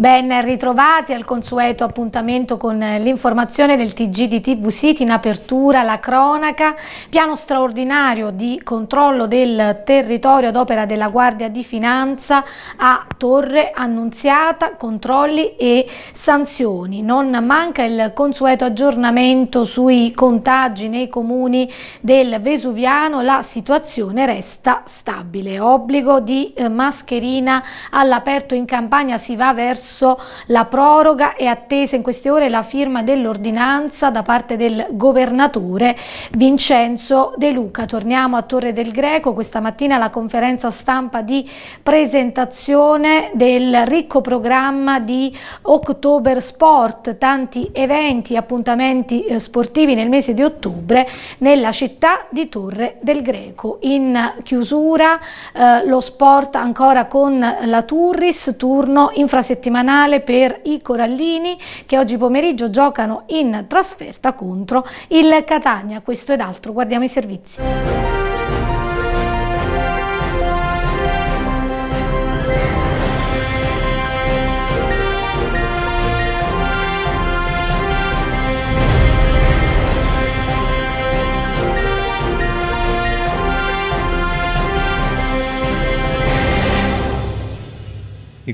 Ben ritrovati al consueto appuntamento con eh, l'informazione del TG di TV City in apertura la cronaca, piano straordinario di controllo del territorio ad opera della Guardia di Finanza a Torre Annunziata, controlli e sanzioni. Non manca il consueto aggiornamento sui contagi nei comuni del Vesuviano, la situazione resta stabile. Obbligo di eh, mascherina all'aperto in campagna si va verso adesso la proroga è attesa in queste ore la firma dell'ordinanza da parte del governatore Vincenzo De Luca. Torniamo a Torre del Greco, questa mattina la conferenza stampa di presentazione del ricco programma di October Sport, tanti eventi, appuntamenti eh, sportivi nel mese di ottobre nella città di Torre del Greco. In chiusura eh, lo sport ancora con la Turris, turno infrasettimanale settimanale per i corallini che oggi pomeriggio giocano in trasferta contro il Catania. Questo ed altro, guardiamo i servizi.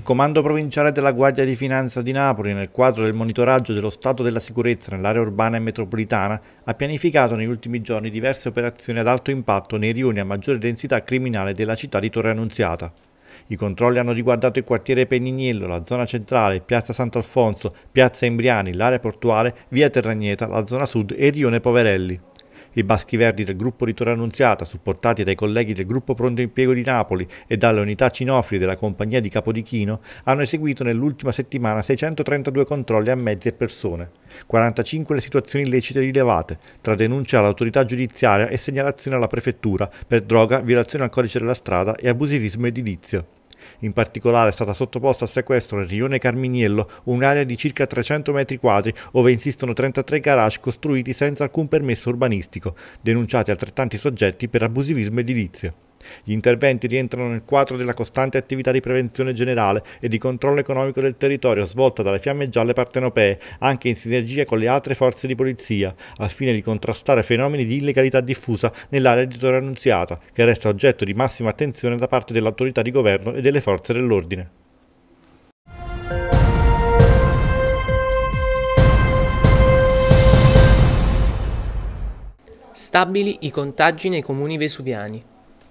Comando provinciale della Guardia di Finanza di Napoli, nel quadro del monitoraggio dello stato della sicurezza nell'area urbana e metropolitana, ha pianificato negli ultimi giorni diverse operazioni ad alto impatto nei rioni a maggiore densità criminale della città di Torre Annunziata. I controlli hanno riguardato il quartiere Peniniello, la zona centrale, piazza Sant'Alfonso, piazza Imbriani, l'area portuale, via Terragneta, la zona sud e rione Poverelli. I Baschi Verdi del gruppo di Torre Annunziata, supportati dai colleghi del gruppo Pronto Impiego di Napoli e dalle unità cinofili della compagnia di Capodichino, hanno eseguito nell'ultima settimana 632 controlli a mezzi e persone, 45 le situazioni illecite rilevate, tra denuncia all'autorità giudiziaria e segnalazione alla prefettura per droga, violazione al codice della strada e abusivismo edilizio. In particolare è stata sottoposta a sequestro nel Rione Carminiello un'area di circa 300 metri quadri ove insistono 33 garage costruiti senza alcun permesso urbanistico, denunciati altrettanti soggetti per abusivismo edilizio. Gli interventi rientrano nel quadro della costante attività di prevenzione generale e di controllo economico del territorio svolta dalle fiamme gialle partenopee, anche in sinergia con le altre forze di polizia, al fine di contrastare fenomeni di illegalità diffusa nell'area di Torre Annunziata, che resta oggetto di massima attenzione da parte dell'autorità di governo e delle forze dell'ordine. Stabili i contagi nei comuni vesuviani.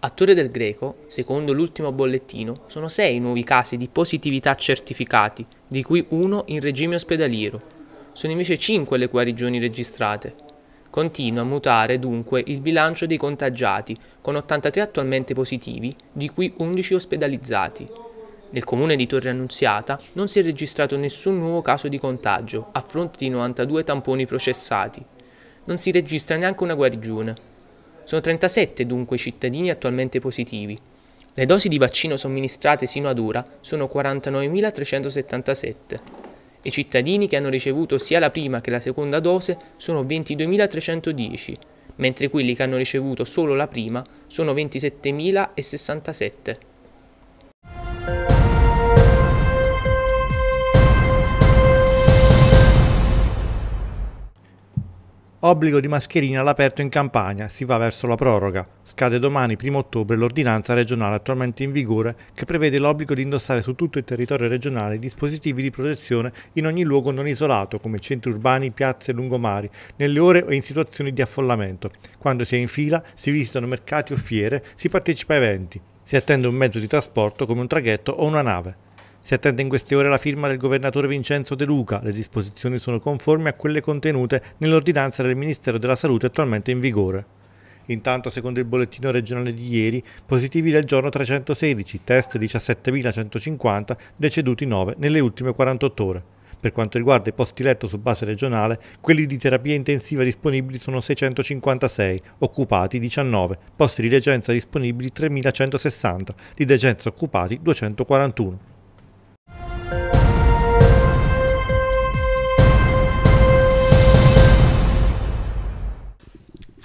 A Torre del Greco, secondo l'ultimo bollettino, sono sei nuovi casi di positività certificati, di cui uno in regime ospedaliero. Sono invece cinque le guarigioni registrate. Continua a mutare dunque il bilancio dei contagiati, con 83 attualmente positivi, di cui 11 ospedalizzati. Nel comune di Torre Annunziata non si è registrato nessun nuovo caso di contagio, a fronte di 92 tamponi processati. Non si registra neanche una guarigione, sono 37 dunque i cittadini attualmente positivi. Le dosi di vaccino somministrate sino ad ora sono 49.377. I cittadini che hanno ricevuto sia la prima che la seconda dose sono 22.310, mentre quelli che hanno ricevuto solo la prima sono 27.067. Obbligo di mascherina all'aperto in campagna, si va verso la proroga. Scade domani, 1 ottobre, l'ordinanza regionale attualmente in vigore che prevede l'obbligo di indossare su tutto il territorio regionale dispositivi di protezione in ogni luogo non isolato, come centri urbani, piazze e lungomari, nelle ore o in situazioni di affollamento. Quando si è in fila, si visitano mercati o fiere, si partecipa a eventi. Si attende un mezzo di trasporto come un traghetto o una nave. Si attende in queste ore la firma del governatore Vincenzo De Luca. Le disposizioni sono conformi a quelle contenute nell'ordinanza del Ministero della Salute attualmente in vigore. Intanto, secondo il bollettino regionale di ieri, positivi del giorno 316, test 17.150, deceduti 9 nelle ultime 48 ore. Per quanto riguarda i posti letto su base regionale, quelli di terapia intensiva disponibili sono 656, occupati 19, posti di degenza disponibili 3.160, di degenza occupati 241.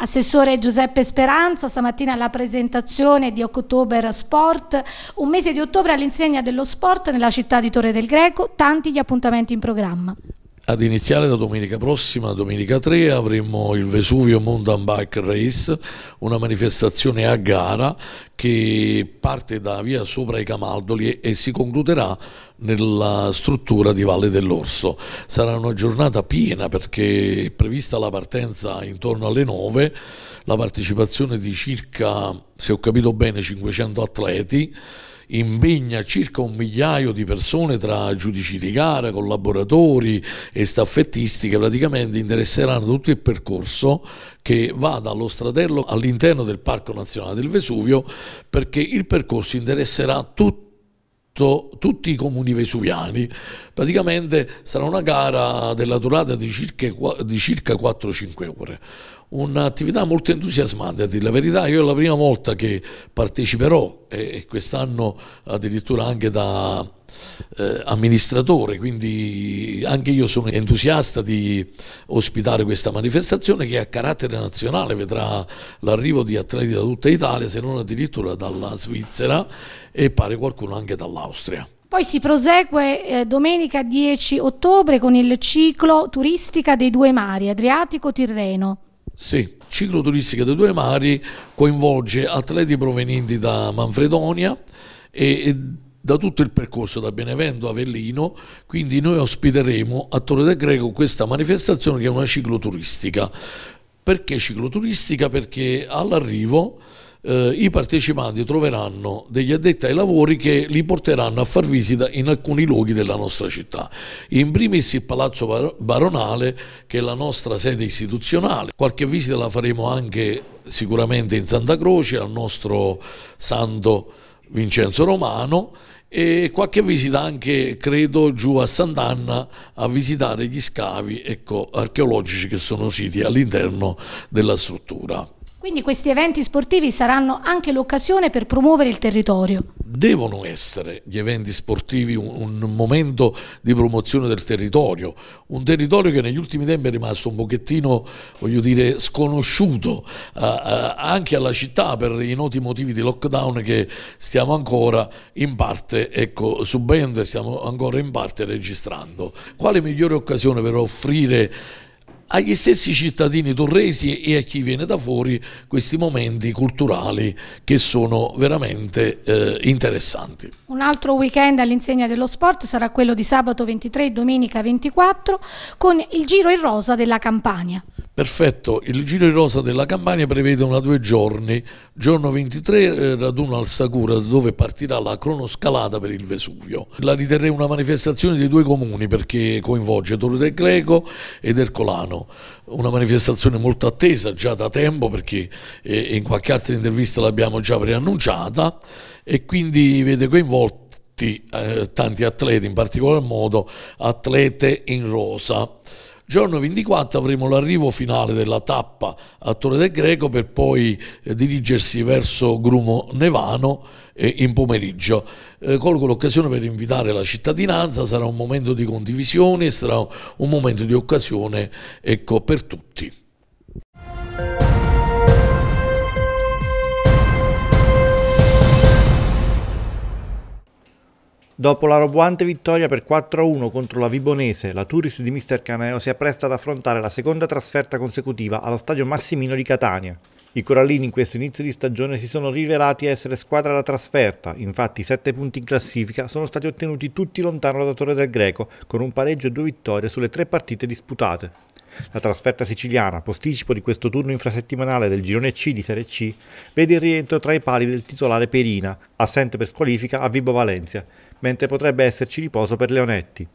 Assessore Giuseppe Speranza, stamattina alla presentazione di October Sport, un mese di ottobre all'insegna dello sport nella città di Torre del Greco, tanti gli appuntamenti in programma ad iniziare da domenica prossima, domenica 3, avremo il Vesuvio Mountain Bike Race, una manifestazione a gara che parte da via Sopra i Camaldoli e, si concluderà nella struttura di Valle dell'Orso. Sarà una giornata piena perché è prevista la partenza intorno alle 9, la partecipazione di circa, se ho capito bene, 500 atleti impegna circa un migliaio di persone tra giudici di gara, collaboratori e staffettisti che praticamente interesseranno tutto il percorso che va dallo stradello all'interno del Parco Nazionale del Vesuvio perché il percorso interesserà tutti tutti i comuni vesuviani. Praticamente sarà una gara della durata di circa, 4-5 ore un'attività molto entusiasmante a dire la verità, io è la prima volta che parteciperò e quest'anno addirittura anche da eh, amministratore, quindi anche io sono entusiasta di ospitare questa manifestazione che a carattere nazionale vedrà l'arrivo di atleti da tutta Italia, se non addirittura dalla Svizzera e pare qualcuno anche dall'Austria. Poi si prosegue eh, domenica 10 ottobre con il ciclo turistica dei due mari, Adriatico-Tirreno. Sì, cicloturistica dei due mari coinvolge atleti provenienti da Manfredonia e, e da tutto il percorso da Benevento a Avellino, quindi noi ospiteremo a Torre del Greco questa manifestazione che è una cicloturistica. Perché cicloturistica? Perché all'arrivo eh, i partecipanti troveranno degli addetti ai lavori che li porteranno a far visita in alcuni luoghi della nostra città. In primis il Palazzo Baronale, che è la nostra sede istituzionale. Qualche visita la faremo anche sicuramente in Santa Croce, al nostro santo Vincenzo Romano e qualche visita anche credo giù a Sant'Anna a visitare gli scavi ecco, archeologici che sono siti all'interno della struttura. Quindi questi eventi sportivi saranno anche l'occasione per promuovere il territorio. Devono essere gli eventi sportivi un, un, momento di promozione del territorio, un territorio che negli ultimi tempi è rimasto un pochettino, voglio dire, sconosciuto eh, eh, anche alla città per i noti motivi di lockdown che stiamo ancora in parte, ecco, subendo e stiamo ancora in parte registrando. Quale migliore occasione per offrire agli stessi cittadini torresi e a chi viene da fuori questi momenti culturali che sono veramente eh, interessanti. Un altro weekend all'insegna dello sport sarà quello di sabato 23 e domenica 24 con il Giro in Rosa della Campania. Perfetto, il giro di rosa della Campania prevede una due giorni, giorno 23 eh, raduno al Sagura dove partirà la cronoscalata per il Vesuvio. La riterrei una manifestazione dei due comuni perché coinvolge Torre del Greco ed Ercolano, una manifestazione molto attesa già da tempo perché eh, in qualche altra intervista l'abbiamo già preannunciata e quindi vede coinvolti eh, tanti atleti, in particolar modo atlete in rosa. Giorno 24 avremo l'arrivo finale della tappa a Torre del Greco per poi eh, dirigersi verso Grumo Nevano eh, in pomeriggio. Eh, colgo l'occasione per invitare la cittadinanza, sarà un momento di condivisione, sarà un momento di occasione ecco, per tutti. Dopo la roboante vittoria per 4-1 contro la Vibonese, la Turis di Mister Caneo si appresta ad affrontare la seconda trasferta consecutiva allo stadio Massimino di Catania. I Corallini in questo inizio di stagione si sono rivelati essere squadra da trasferta, infatti i 7 punti in classifica sono stati ottenuti tutti lontano da Torre del Greco, con un pareggio e due vittorie sulle tre partite disputate. La trasferta siciliana, posticipo di questo turno infrasettimanale del girone C di Serie C, vede il rientro tra i pali del titolare Perina, assente per squalifica a Vibo Valencia, mentre potrebbe esserci riposo per Leonetti.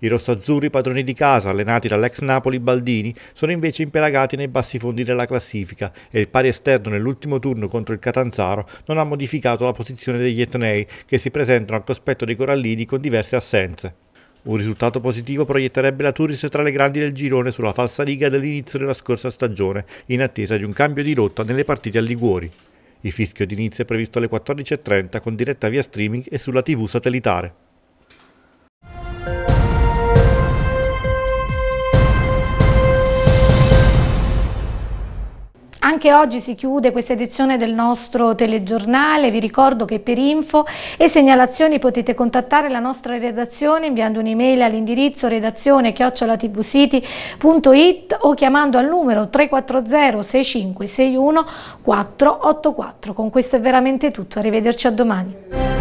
I rossoazzurri padroni di casa, allenati dall'ex Napoli Baldini, sono invece impelagati nei bassi fondi della classifica e il pari esterno nell'ultimo turno contro il Catanzaro non ha modificato la posizione degli etnei, che si presentano al cospetto dei corallini con diverse assenze. Un risultato positivo proietterebbe la Turis tra le grandi del girone sulla falsa riga dell'inizio della scorsa stagione, in attesa di un cambio di rotta nelle partite a Liguori. Il fischio d'inizio è previsto alle 14.30 con diretta via streaming e sulla TV satellitare. Anche oggi si chiude questa edizione del nostro telegiornale. Vi ricordo che per info e segnalazioni potete contattare la nostra redazione inviando un'email all'indirizzo redazione chiocciolatvcity.it o chiamando al numero 340 6561 484. Con questo è veramente tutto. Arrivederci a domani.